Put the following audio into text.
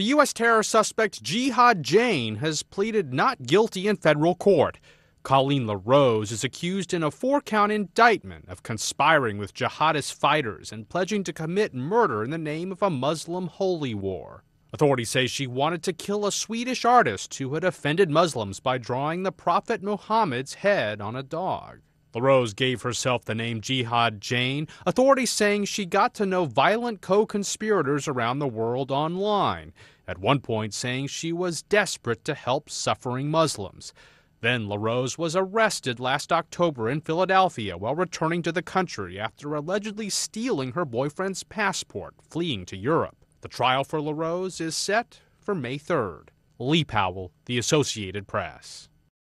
The U.S. terror suspect Jihad Jane has pleaded not guilty in federal court. Colleen LaRose is accused in a four count indictment of conspiring with jihadist fighters and pledging to commit murder in the name of a Muslim holy war. Authorities say she wanted to kill a Swedish artist who had offended Muslims by drawing the Prophet Muhammad's head on a dog. LaRose gave herself the name Jihad Jane, authorities saying she got to know violent co conspirators around the world online, at one point saying she was desperate to help suffering Muslims. Then LaRose was arrested last October in Philadelphia while returning to the country after allegedly stealing her boyfriend's passport, fleeing to Europe. The trial for LaRose is set for May 3rd. Lee Powell, The Associated Press.